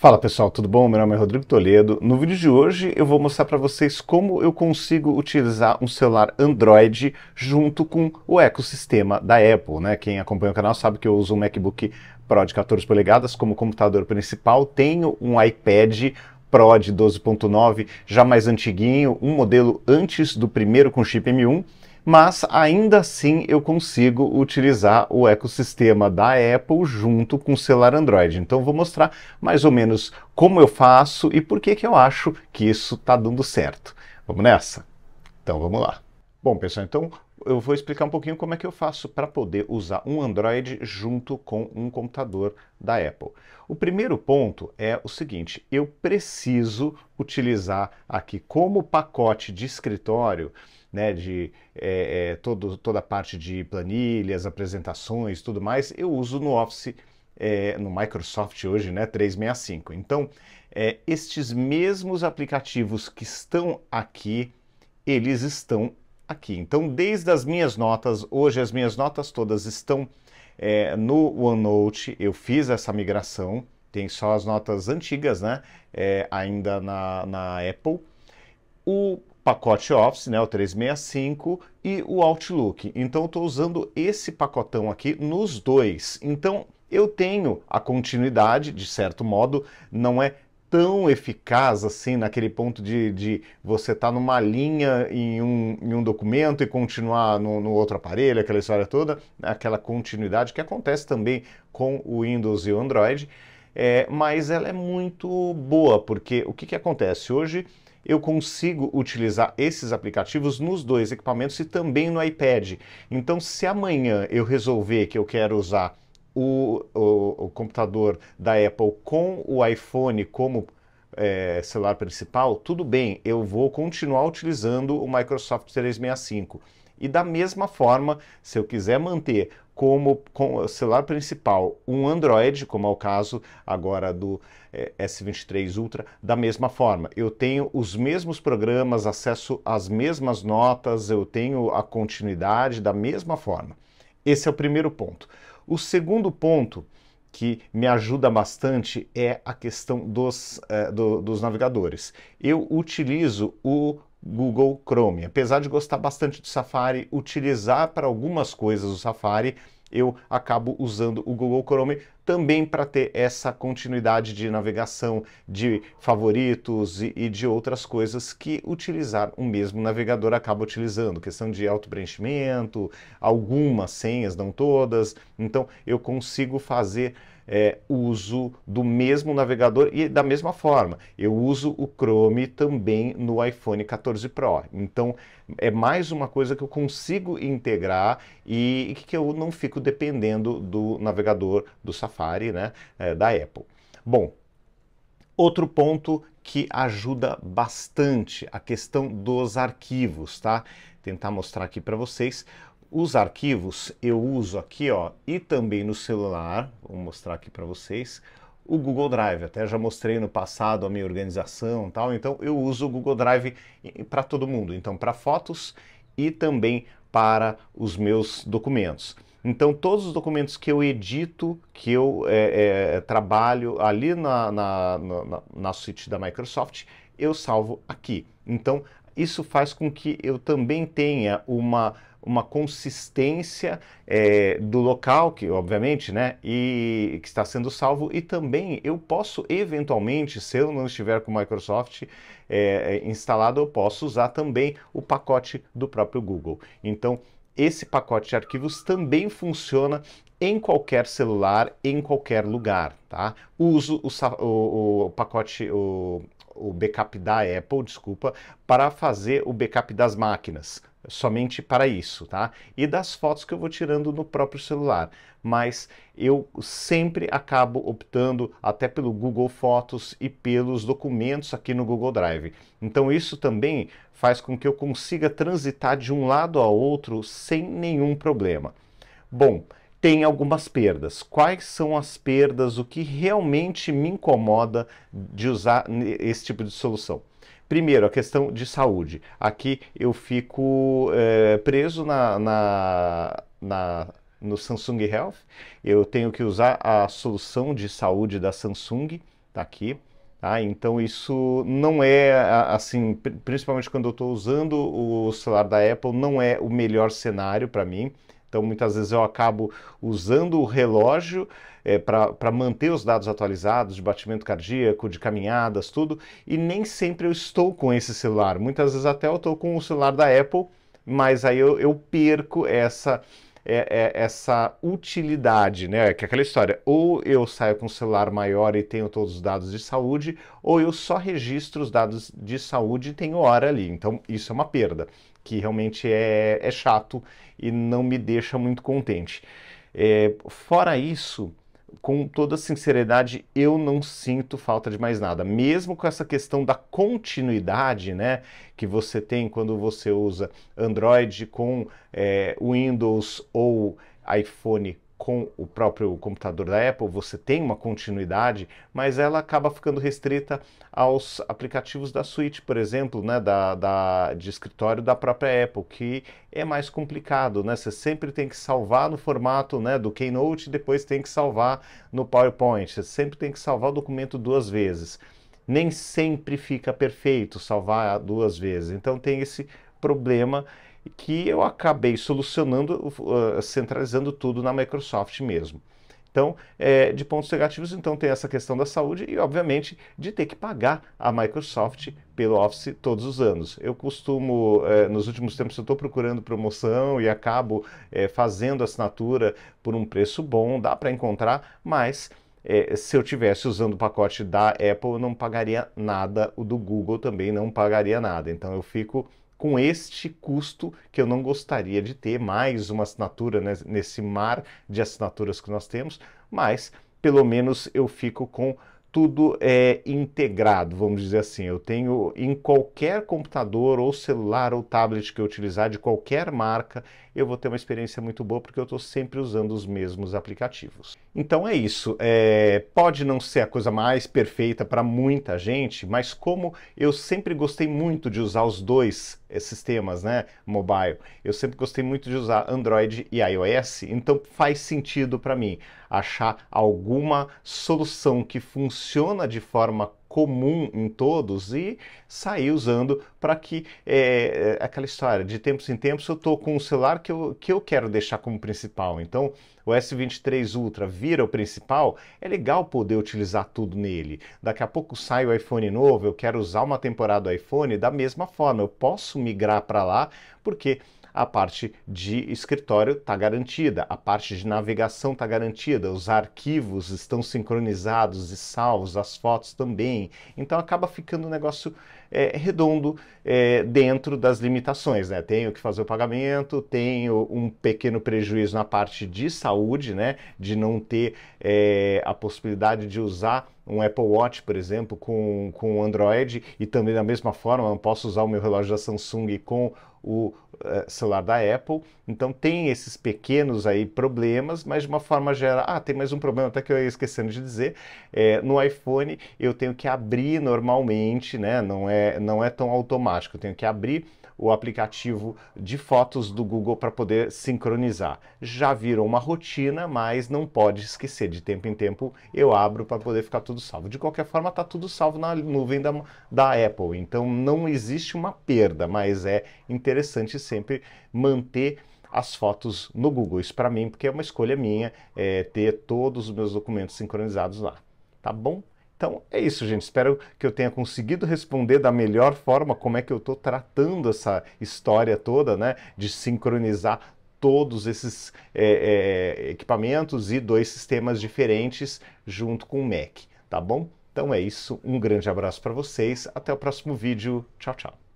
Fala pessoal, tudo bom? Meu nome é Rodrigo Toledo. No vídeo de hoje eu vou mostrar para vocês como eu consigo utilizar um celular Android junto com o ecossistema da Apple. Né? Quem acompanha o canal sabe que eu uso um MacBook Pro de 14 polegadas como computador principal, tenho um iPad Pro de 12.9, já mais antiguinho, um modelo antes do primeiro com chip M1, mas ainda assim eu consigo utilizar o ecossistema da Apple junto com o celular Android. Então vou mostrar mais ou menos como eu faço e por que, que eu acho que isso está dando certo. Vamos nessa? Então vamos lá. Bom, pessoal, então eu vou explicar um pouquinho como é que eu faço para poder usar um Android junto com um computador da Apple. O primeiro ponto é o seguinte, eu preciso utilizar aqui como pacote de escritório né, de é, é, todo, toda a parte de planilhas, apresentações, tudo mais, eu uso no Office, é, no Microsoft hoje, né, 365. Então, é, estes mesmos aplicativos que estão aqui, eles estão aqui. Então, desde as minhas notas, hoje as minhas notas todas estão é, no OneNote, eu fiz essa migração, tem só as notas antigas, né, é, ainda na, na Apple. O pacote Office, né, o 365 e o Outlook. Então estou usando esse pacotão aqui nos dois. Então eu tenho a continuidade, de certo modo, não é tão eficaz assim, naquele ponto de, de você estar tá numa linha em um, em um documento e continuar no, no, outro aparelho, aquela história toda, né, aquela continuidade que acontece também com o Windows e o Android, é, mas ela é muito boa, porque o que, que acontece? Hoje eu consigo utilizar esses aplicativos nos dois equipamentos e também no iPad. Então, se amanhã eu resolver que eu quero usar o, o, o computador da Apple com o iPhone como é, celular principal, tudo bem, eu vou continuar utilizando o Microsoft 365. E da mesma forma, se eu quiser manter como com celular principal um Android, como é o caso agora do é, eh, S23 Ultra, da mesma forma. Eu tenho os mesmos programas, acesso às mesmas notas, eu tenho a continuidade da mesma forma. Esse é o primeiro ponto. O segundo ponto que me ajuda bastante é a questão dos, é, do, dos navegadores. Eu utilizo o Google Chrome. Apesar de gostar bastante do Safari, utilizar para algumas coisas o Safari, eu acabo usando o Google Chrome também para ter essa continuidade de navegação, de favoritos e, e, de outras coisas que utilizar o mesmo navegador acaba utilizando. Questão de auto preenchimento, algumas senhas, não todas. Então eu consigo fazer é, uso do mesmo navegador e da mesma forma. Eu uso o Chrome também no iPhone 14 Pro. Então é mais uma coisa que eu consigo integrar e, e que eu não fico dependendo do navegador do Safari, né, é, da Apple. Bom, outro ponto que ajuda bastante a questão dos arquivos, tá? Tentar mostrar aqui para vocês. Os arquivos eu uso aqui, ó, e também no celular, vou mostrar aqui para vocês, o Google Drive. Até já mostrei no passado a minha organização, tal, então eu uso o Google Drive para todo mundo, então para fotos e também para os meus documentos. Então, todos os documentos que eu edito, que eu é, é, trabalho ali na, na, na, na suite da Microsoft, eu salvo aqui. Então, isso faz com que eu também tenha uma uma consistência é, do local, que obviamente, né, e que está sendo salvo, e também eu posso eventualmente, se eu não estiver com o Microsoft é, instalado, eu posso usar também o pacote do próprio Google. Então, esse pacote de arquivos também funciona em qualquer celular, em qualquer lugar, tá? Uso o, o, o pacote, o, o backup da Apple, desculpa, para fazer o backup das máquinas somente para isso, tá? E das fotos que eu vou tirando no próprio celular. Mas eu sempre acabo optando até pelo Google Fotos e pelos documentos aqui no Google Drive. Então isso também faz com que eu consiga transitar de um lado a outro sem nenhum problema. Bom, tem algumas perdas. Quais são as perdas? O que realmente me incomoda de usar esse tipo de solução? Primeiro, a questão de saúde. Aqui eu fico é, preso na, na, na, no Samsung Health. Eu tenho que usar a solução de saúde da Samsung, tá aqui. Tá? Então isso não é assim, principalmente quando eu estou usando o celular da Apple, não é o melhor cenário para mim. Então, muitas vezes eu acabo usando o relógio é, eh, para manter os dados atualizados de batimento cardíaco, de caminhadas, tudo, e nem sempre eu estou com esse celular. Muitas vezes até eu estou com o celular da Apple, mas aí eu, eu perco essa é, é essa utilidade, né? Que é aquela história, ou eu saio com um celular maior e tenho todos os dados de saúde, ou eu só registro os dados de saúde e tenho hora ali. Então, isso é uma perda, que realmente é, é chato e não me deixa muito contente. É, fora isso, com toda sinceridade, eu não sinto falta de mais nada. Mesmo com essa questão da continuidade, né, que você tem quando você usa Android com é, Windows ou iPhone com o próprio computador da Apple, você tem uma continuidade, mas ela acaba ficando restrita aos aplicativos da suíte, por exemplo, né, da, da, de escritório da própria Apple, que é mais complicado, né? Você sempre tem que salvar no formato né, do Keynote e depois tem que salvar no PowerPoint. Você sempre tem que salvar o documento duas vezes. Nem sempre fica perfeito salvar duas vezes. Então tem esse problema que eu acabei solucionando, uh, centralizando tudo na Microsoft mesmo. Então, é, de pontos negativos, então tem essa questão da saúde e, obviamente, de ter que pagar a Microsoft pelo Office todos os anos. Eu costumo, é, nos últimos tempos, eu estou procurando promoção e acabo é, fazendo assinatura por um preço bom, dá para encontrar, mas é, se eu tivesse usando o pacote da Apple, eu não pagaria nada, o do Google também não pagaria nada. Então eu fico com este custo que eu não gostaria de ter, mais uma assinatura né, nesse mar de assinaturas que nós temos, mas pelo menos eu fico com tudo é integrado, vamos dizer assim. Eu tenho em qualquer computador ou celular ou tablet que eu utilizar de qualquer marca, eu vou ter uma experiência muito boa porque eu estou sempre usando os mesmos aplicativos. Então é isso. É, pode não ser a coisa mais perfeita para muita gente, mas como eu sempre gostei muito de usar os dois eh, sistemas, né, mobile, eu sempre gostei muito de usar Android e iOS, então faz sentido para mim achar alguma solução que funciona de forma comum em todos e sair usando para que é, aquela história de tempos em tempos eu estou com um celular que eu, que eu quero deixar como principal. Então o S23 Ultra vira o principal, é legal poder utilizar tudo nele. Daqui a pouco sai o iPhone novo, eu quero usar uma temporada do iPhone, da mesma forma eu posso migrar para lá porque a parte de escritório está garantida, a parte de navegação está garantida, os arquivos estão sincronizados e salvos, as fotos também. Então acaba ficando um negócio é, redondo é, dentro das limitações. Né? Tenho que fazer o pagamento, tenho um pequeno prejuízo na parte de saúde, né? de não ter é, a possibilidade de usar um Apple Watch, por exemplo, com, com Android, e também da mesma forma, não posso usar o meu relógio da Samsung com o eh, celular da Apple. Então tem esses pequenos aí problemas, mas de uma forma geral, ah, tem mais um problema até que eu ia esquecendo de dizer. É, no iPhone eu tenho que abrir normalmente, né? Não é, não é tão automático. Eu tenho que abrir o aplicativo de fotos do Google para poder sincronizar. Já virou uma rotina, mas não pode esquecer. De tempo em tempo eu abro para poder ficar tudo salvo. De qualquer forma, está tudo salvo na nuvem da, da Apple. Então não existe uma perda, mas é interessante sempre manter as fotos no Google. Isso para mim, porque é uma escolha minha é, ter todos os meus documentos sincronizados lá. Tá bom? Então é isso, gente. Espero que eu tenha conseguido responder da melhor forma como é que eu estou tratando essa história toda, né? De sincronizar todos esses é, é, equipamentos e dois sistemas diferentes junto com o Mac, tá bom? Então é isso. Um grande abraço para vocês. Até o próximo vídeo. Tchau, tchau.